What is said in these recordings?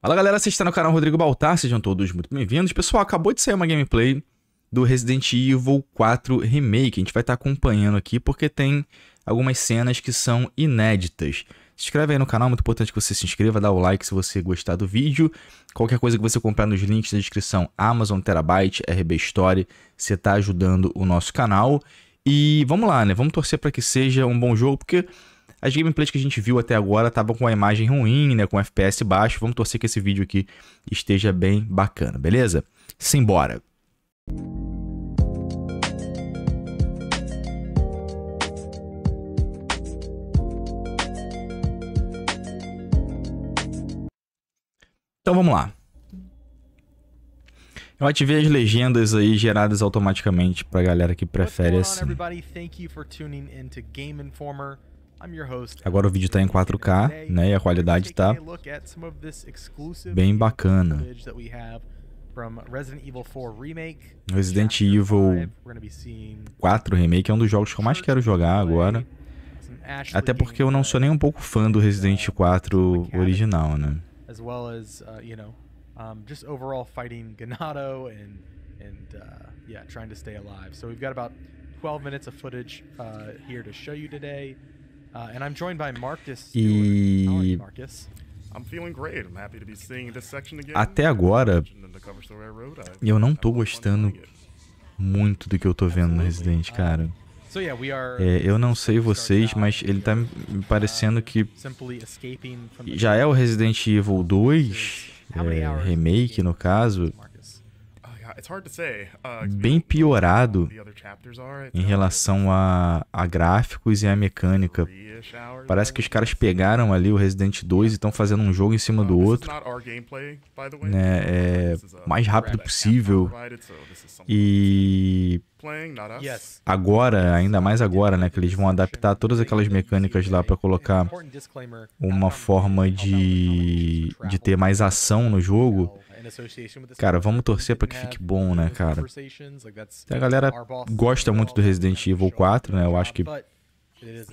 Fala galera, você está no canal Rodrigo Baltar, sejam todos muito bem-vindos. Pessoal, acabou de sair uma gameplay do Resident Evil 4 Remake. A gente vai estar acompanhando aqui porque tem algumas cenas que são inéditas. Se inscreve aí no canal, muito importante que você se inscreva, dá o like se você gostar do vídeo. Qualquer coisa que você comprar nos links da descrição, Amazon, Terabyte, RB Story, você está ajudando o nosso canal. E vamos lá, né? Vamos torcer para que seja um bom jogo, porque as gameplays que a gente viu até agora estavam com a imagem ruim, né? Com FPS baixo. Vamos torcer que esse vídeo aqui esteja bem bacana, beleza? Simbora! Então vamos lá. Eu ativei as legendas aí geradas automaticamente pra galera que prefere assim. Everybody, thank you for tuning into Game Informer. Agora o vídeo está em 4K, né? E a qualidade está bem bacana. Resident Evil 4 Remake é um dos jogos que eu mais quero jogar agora. Até porque eu não sou nem um pouco fã do Resident 4 uh, original, né? yeah, trying to stay alive. So we've got about 12 minutes of footage uh, here to show you today. Uh, e até agora, eu não tô gostando muito do que eu tô vendo no Resident, uh, cara. É, eu não sei vocês, mas ele tá me uh, parecendo que já é o Resident Evil 2, é, remake no caso, Uh, bem piorado em relação a, a gráficos e a mecânica. Parece que os caras pegaram ali o Resident 2 e estão fazendo um jogo em cima do outro, né, é, mais rápido possível. E agora, ainda mais agora, né, que eles vão adaptar todas aquelas mecânicas lá para colocar uma forma de, de ter mais ação no jogo. Cara, vamos torcer para que fique bom, né, cara? A galera gosta muito do Resident Evil 4, né? Eu acho que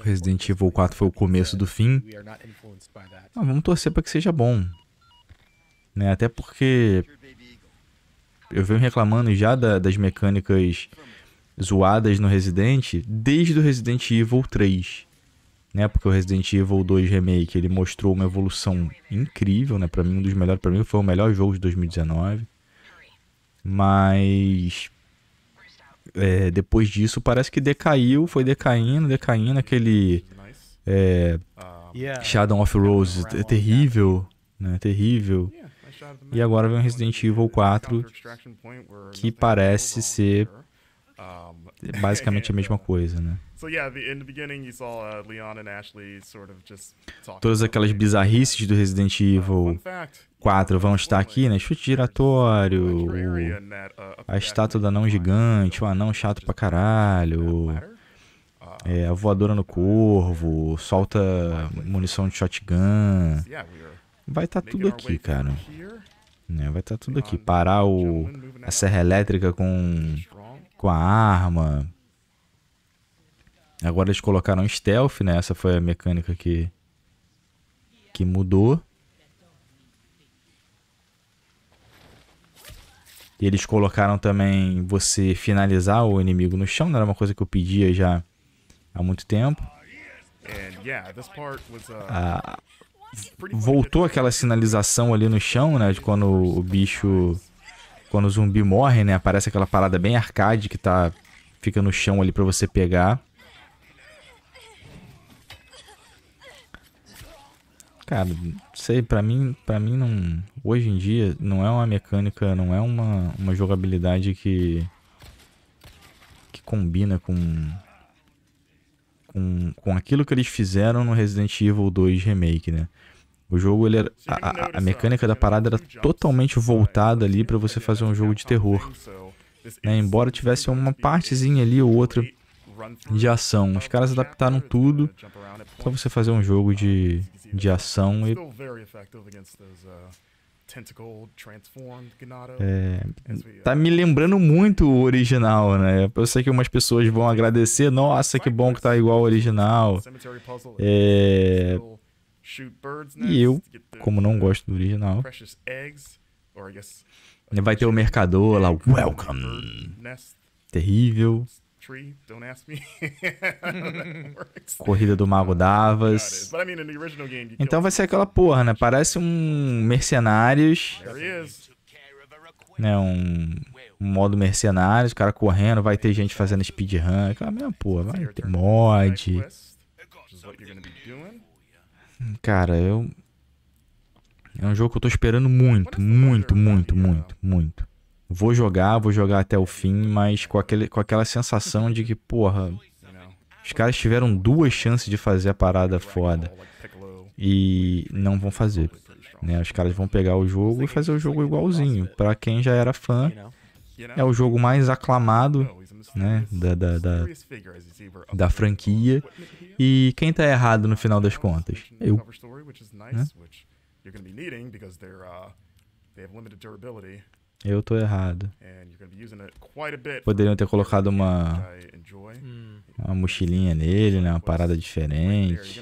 Resident Evil 4 foi o começo do fim. Mas vamos torcer para que seja bom. Né? Até porque eu venho reclamando já da, das mecânicas zoadas no Resident desde o Resident Evil 3 né? Porque o Resident Evil 2 Remake, ele mostrou uma evolução incrível, né? Para mim um dos melhores, para mim foi o melhor jogo de 2019. Mas é, depois disso parece que decaiu, foi decaindo, decaindo aquele é, Shadow of Rose é terrível, né? Terrível. E agora vem o Resident Evil 4 que parece ser Basicamente a mesma coisa, né? Todas aquelas bizarrices do Resident uh, Evil 4 vão estar aqui, né? Chute giratório, uh, a estátua do anão gigante, o anão chato pra caralho, uh, é, a voadora no corvo, solta munição de shotgun. Vai estar tá, é, tá tudo aqui, cara. É, vai estar tá tudo aqui. Parar o, a serra elétrica com com a arma. Agora eles colocaram stealth, né? Essa foi a mecânica que, que mudou. E eles colocaram também você finalizar o inimigo no chão, não né? era uma coisa que eu pedia já há muito tempo. Ah, voltou aquela sinalização ali no chão, né? De quando o bicho quando o zumbi morre, né? Aparece aquela parada bem arcade que tá... Fica no chão ali pra você pegar. Cara, sei, pra mim, pra mim não... Hoje em dia, não é uma mecânica, não é uma, uma jogabilidade que... Que combina com... Com, com aquilo que eles fizeram no Resident Evil 2 Remake, né? O jogo, ele era, a, a mecânica da parada era totalmente voltada ali né? para uh, você fazer um jogo de terror. Né? Embora tivesse uma partezinha ali ou outra de ação. Os caras adaptaram tudo para você fazer um jogo de, de ação e... Uh, é, tá uh, me lembrando muito o original, né? Eu sei que umas pessoas vão agradecer, nossa, que bom que tá igual o original. É, e eu, como não uh, gosto do original, vai ter o mercador lá, welcome. Terrível. Corrida do Mago Davas. Então vai ser aquela porra, né? Parece um Mercenários. Né? Um, um modo Mercenários, o cara correndo, vai ter gente fazendo speedrun. Aquela mesma porra, vai ter mod. Cara, eu. É um jogo que eu tô esperando muito, muito, muito, muito, muito. Vou jogar, vou jogar até o fim, mas com, aquele, com aquela sensação de que, porra, os caras tiveram duas chances de fazer a parada foda. E não vão fazer. Né? Os caras vão pegar o jogo e fazer o jogo igualzinho. Para quem já era fã, é o jogo mais aclamado né, da, da, da, da franquia. E quem está errado no final das contas? Eu. Né? Eu tô errado. Poderiam ter colocado uma, uma mochilinha nele, né? Uma parada diferente.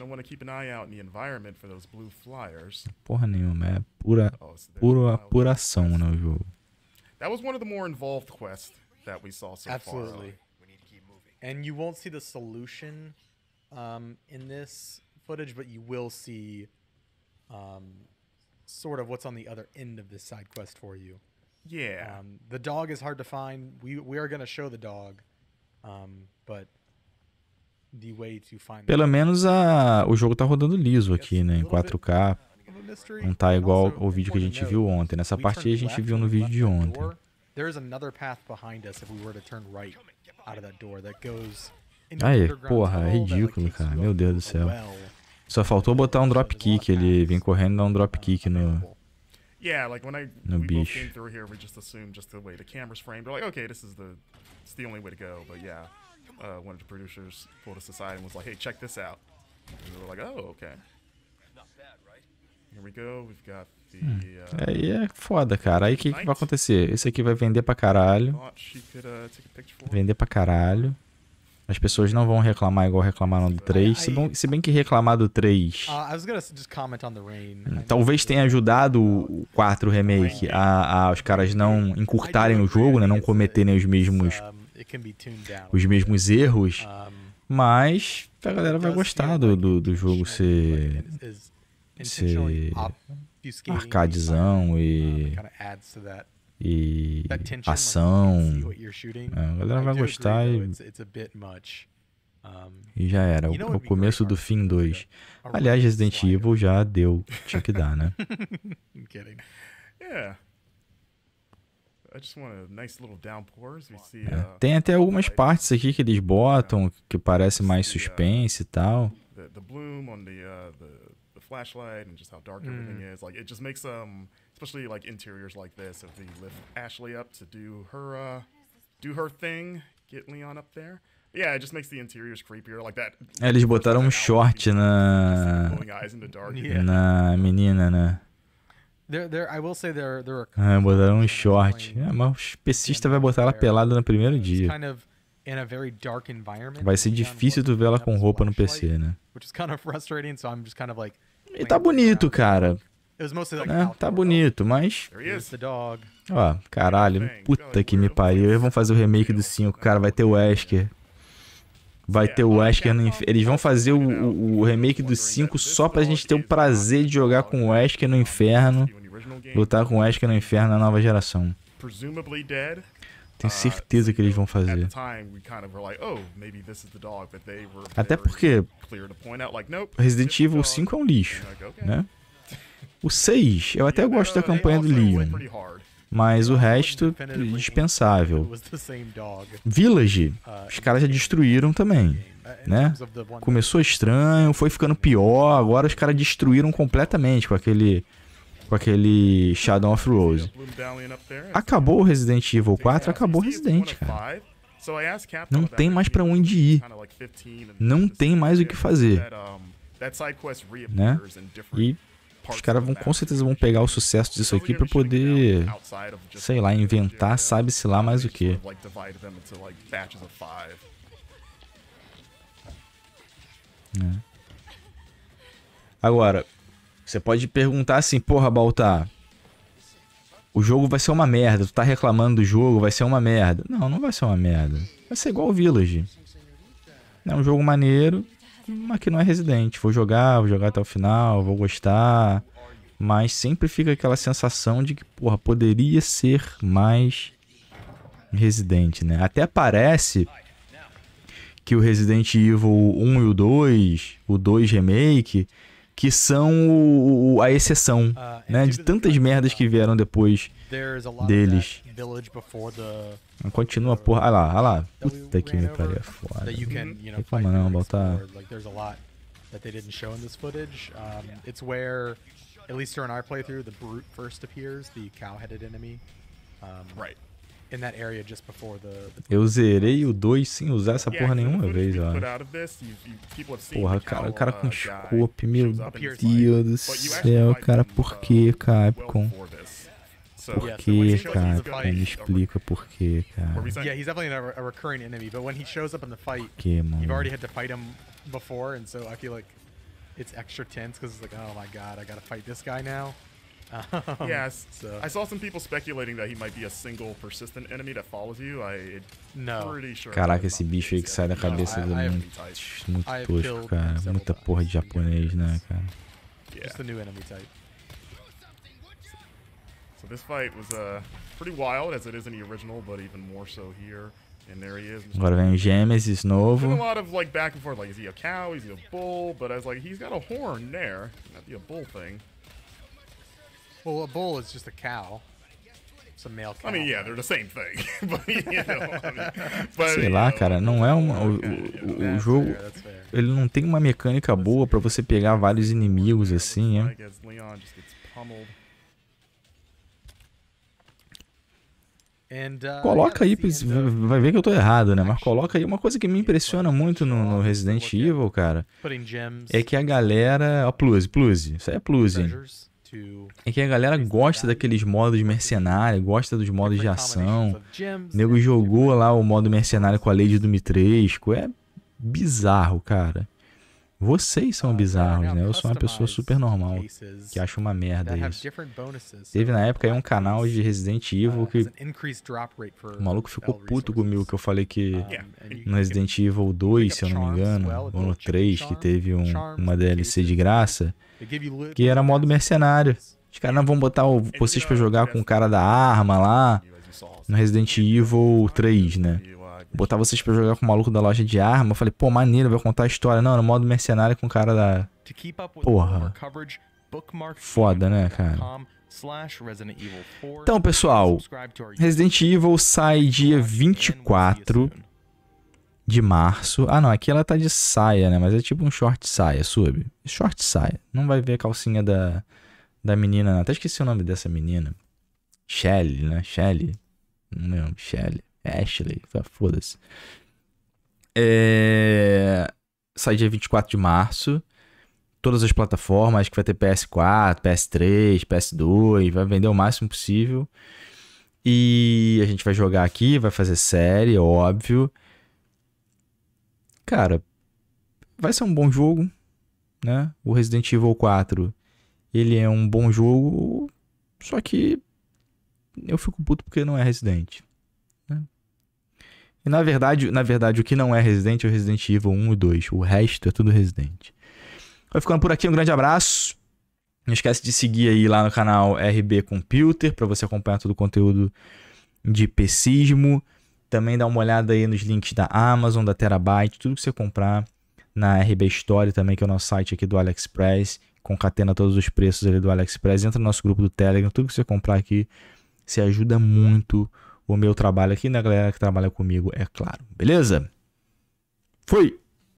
Porra nenhuma, é pura, pura apuração no né, jogo. That was one of the more involved quests that we saw so Absolutely. far. We need to keep moving. And you won't see the solution um, in this footage, but you will see um, sort of what's on the other end of this side quest for you. Yeah. Um, the dog is hard to find. We we are going to show the dog, um, but the way to find. Pelo menos a o jogo tá rodando liso aqui, né, em 4K. Não tá igual o vídeo que a gente viu ontem. Nessa né? parte aí a gente viu no vídeo de ontem. There is another path behind us if we were to turn right out of that door that goes Aí, porra, é ridículo, cara. Meu Deus do céu. Só faltou botar um dropkick. Ele vem correndo e dá um dropkick no, Yeah, like when I no came through here, we just assumed just the way the camera's framed. We're like, okay, this is the it's the only way to go. But yeah, uh, one of the producers pulled us aside and was like, hey, check this out. we were like, oh, okay. Here we go. We've got Hum. Ah, Aí é foda, cara. Aí o que, que, vai acontecer? Esse aqui vai vender pra caralho. Ah, vender pra caralho. As pessoas não vão reclamar igual reclamaram do 3. Se bem, se bem que reclamar do 3. Ah, hum, talvez tenha ajudado o 4 Remake a, a os caras não encurtarem o jogo, né? Não cometerem os mesmos. Os mesmos erros. Mas a galera vai gostar do, do, do jogo ser. ser arcadezão ah, e, e ação. É, a galera vai gostar e, e já era. O, o começo do fim 2. Aliás, Resident Evil já deu. Tinha que dar, né? É, uh, tem até algumas partes aqui que eles botam que parece mais uh, suspense e tal flashlight and just how dark mm. everything is. Like it just makes um especially like interiors like this if they lift Ashley up to do her uh do her thing, get Leon up there. Yeah, it just makes the interiors creepier like that. É, eles botaram um short na né? na menina, né? There, there, I will say there, there are ah, botaram um short. É, mas o especista vai botar ela pelada no primeiro dia. Vai ser difícil tu ver ela com roupa no PC, né? Which is kind of frustrating, so I'm just kind of like e tá bonito, cara. É, tá bonito, mas. Ó, caralho, puta então, que me pariu. Eles vão fazer o remake do 5, cara. Vai ter o Wesker. Vai é, ter o Wesker no inferno. Eles vão fazer o, o, o é remake do 5 só pra gente ter o prazer de jogar com o Wesker no inferno. Lutar com o Wesker no inferno na nova geração. Tenho certeza que eles vão fazer. Oh, até porque Resident Evil 5 é um lixo, né? O 6, eu até gosto da campanha do Leon. Mas o resto, dispensável. Village, uh, os caras já destruíram também. Né? Começou estranho, foi ficando pior, agora os caras destruíram completamente com aquele com aquele Shadow of Rose. Acabou o Resident Evil 4, acabou o Resident, cara. Não tem mais para onde ir. Não tem mais o que fazer. Né? E os caras vão com certeza vão pegar o sucesso disso aqui para poder, sei lá, inventar, sabe-se lá mais o que. Né? Agora, você pode perguntar assim, porra, Baltar, o jogo vai ser uma merda, tu tá reclamando do jogo, vai ser uma merda. Não, não vai ser uma merda. Vai ser igual o Village. É um jogo maneiro, mas que não é residente. Vou jogar, vou jogar até o final, vou gostar. Mas sempre fica aquela sensação de que, porra, poderia ser mais residente, né? Até parece que o Resident Evil 1 e o 2, o 2 Remake, que são o, o, a exceção, ah, né? É, De tantas merdas que vieram depois deles. Ah, continua, porra. Olha ah lá, olha ah lá. Puta que me pariu, é foda. Não tem como não, botar... That they didn't show in this footage. Um, it's where, at least during our playthrough, the brute first appears, the cow-headed enemy. Um, right in that area just before the, the... Eu zerei o 2 sem usar essa porra nenhuma vez, olha Porra, cara, o cara com uh, scope, meu Deus do céu, cara, por uh, que, Capcom? Por que, cara? Me explica por que, cara. Yeah, he's definitely a, recurring enemy, but when he shows up in the fight, que, mano? you've already had to fight him before, and so I feel like it's extra tense because it's like, oh my god, I gotta fight this guy now. Um, yes. So. I saw some people speculating that he might be a single persistent enemy that follows you. I no. pretty sure. Caraca, esse bicho aí que sai da cabeça do Muito tosco, cara. Muita porra de japonês, né, cara? Just the new enemy type. So this fight was uh, pretty wild as it is in the original, but even more so here. And there he is. Agora vem o Gêmeos novo. A lot of like back and forth, like is he a cow? Is he a bull? But I was like, he's got a horn there, not be a bull thing. Well, a bull is just a cow. It's a male cow. I mean, yeah, they're the same thing. but, know, but, Sei lá, cara, não é uma, o, o, o jogo. Ele não tem uma mecânica boa para você pegar vários inimigos assim, é. Uh, coloca aí, uh, vai ver que eu tô errado, né? Mas coloca aí uma coisa que me impressiona muito no, no Resident Evil, cara. É que a galera. Ó, Plus, Plus. Isso aí é Plus, hein? é que a galera gosta daqueles modos mercenário, gosta dos modos de né, ação. O nego né? jogou lá o modo mercenário com a Lady do Mitresco. É bizarro, cara. Vocês são ah, bizarros, é né? Eu sou uma pessoa super normal que acha uma merda isso. Teve na época aí um canal de Resident uh, Evil que o maluco ficou puto comigo que eu falei que no Resident Evil 2, se eu não me engano, ou no 3, que teve um, uma DLC de graça, que era modo mercenário. Os caras não vão botar vocês para jogar com o cara da arma lá no Resident Evil 3, né? botar vocês pra jogar com o maluco da loja de arma. Eu falei, pô, maneiro, vai contar a história. Não, no modo mercenário com o cara da. Porra. Foda, né, cara? Então, pessoal, Resident Evil sai dia 24 de março. Ah, não, aqui ela tá de saia, né? Mas é tipo um short saia, sub. Short saia. Não vai ver a calcinha da, da menina. Até esqueci o nome dessa menina. Shelly, né? Shelly. Não lembro, Shelly. Ashley, foda-se. É... Sai dia 24 de março. Todas as plataformas, acho que vai ter PS4, PS3, PS2, vai vender o máximo possível. E a gente vai jogar aqui, vai fazer série, óbvio. Cara, vai ser um bom jogo, né? O Resident Evil 4, ele é um bom jogo, só que eu fico puto porque não é Resident. E na verdade, na verdade, o que não é Resident é o Resident Evil 1 e 2. O resto é tudo Resident. Vai ficando por aqui, um grande abraço. Não esquece de seguir aí lá no canal RB Computer para você acompanhar todo o conteúdo de pesismo. Também dá uma olhada aí nos links da Amazon, da Terabyte, tudo que você comprar na RB Story também, que é o nosso site aqui do AliExpress. Concatena todos os preços ali do AliExpress. Entra no nosso grupo do Telegram, tudo que você comprar aqui se ajuda muito. Hum o meu trabalho aqui, né, galera que trabalha comigo, é claro. Beleza? Fui!